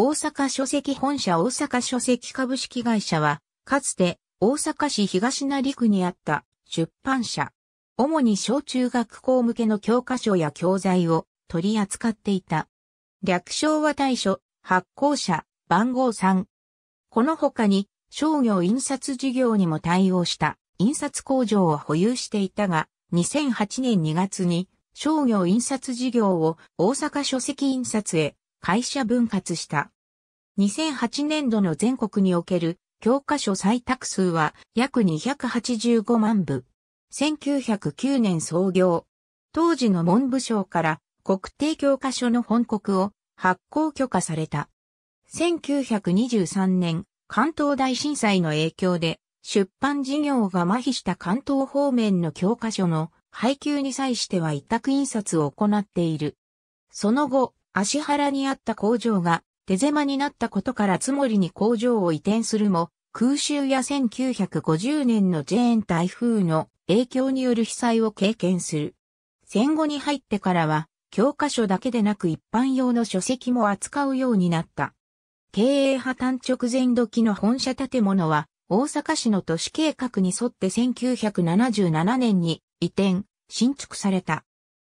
大阪書籍本社大阪書籍株式会社は、かつて大阪市東成区にあった出版社。主に小中学校向けの教科書や教材を取り扱っていた。略称は対書、発行者、番号3。この他に商業印刷事業にも対応した印刷工場を保有していたが、2008年2月に商業印刷事業を大阪書籍印刷へ会社分割した。2008年度の全国における教科書採択数は約285万部。1909年創業。当時の文部省から国定教科書の本国を発行許可された。1923年、関東大震災の影響で出版事業が麻痺した関東方面の教科書の配給に際しては委託印刷を行っている。その後、足原にあった工場が手狭になったことから津森に工場を移転するも、空襲や1950年のジェーン台風の影響による被災を経験する。戦後に入ってからは、教科書だけでなく一般用の書籍も扱うようになった。経営破綻直前時の本社建物は、大阪市の都市計画に沿って1977年に移転、新築された。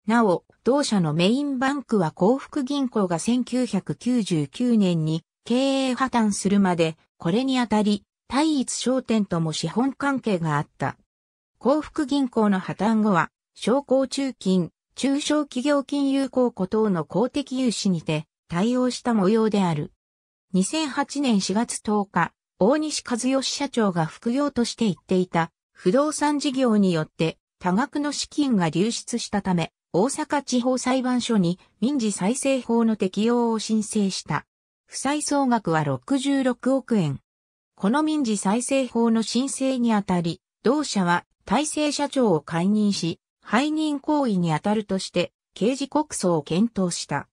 なお、同社のメインバンクは幸福銀行が1999年に経営破綻するまで、これにあたり、対一商店とも資本関係があった。幸福銀行の破綻後は、商工中金、中小企業金融公庫等の公的融資にて対応した模様である。2008年4月10日、大西和義社長が副業として言っていた不動産事業によって多額の資金が流出したため、大阪地方裁判所に民事再生法の適用を申請した。負債総額は66億円。この民事再生法の申請にあたり、同社は体制社長を解任し、背任行為にあたるとして刑事告訴を検討した。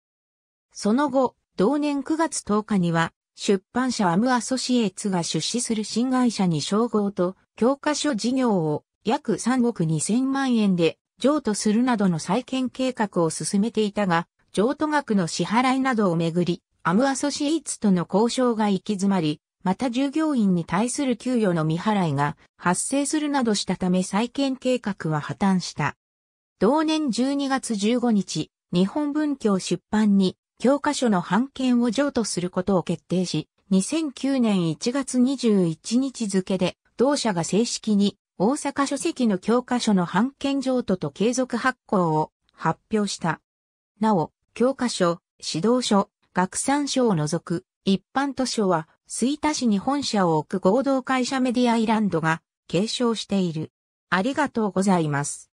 その後、同年9月10日には、出版社アムアソシエーツが出資する新会社に称号と教科書事業を約3億2000万円で譲渡するなどの再建計画を進めていたが、譲渡額の支払いなどをめぐり、アムアソシエイツとの交渉が行き詰まり、また従業員に対する給与の未払いが発生するなどしたため再建計画は破綻した。同年12月15日、日本文教出版に教科書の版権を譲渡することを決定し、2009年1月21日付で同社が正式に大阪書籍の教科書の版権譲渡と継続発行を発表した。なお、教科書、指導書、学産書を除く一般図書は、水田市に本社を置く合同会社メディアイランドが継承している。ありがとうございます。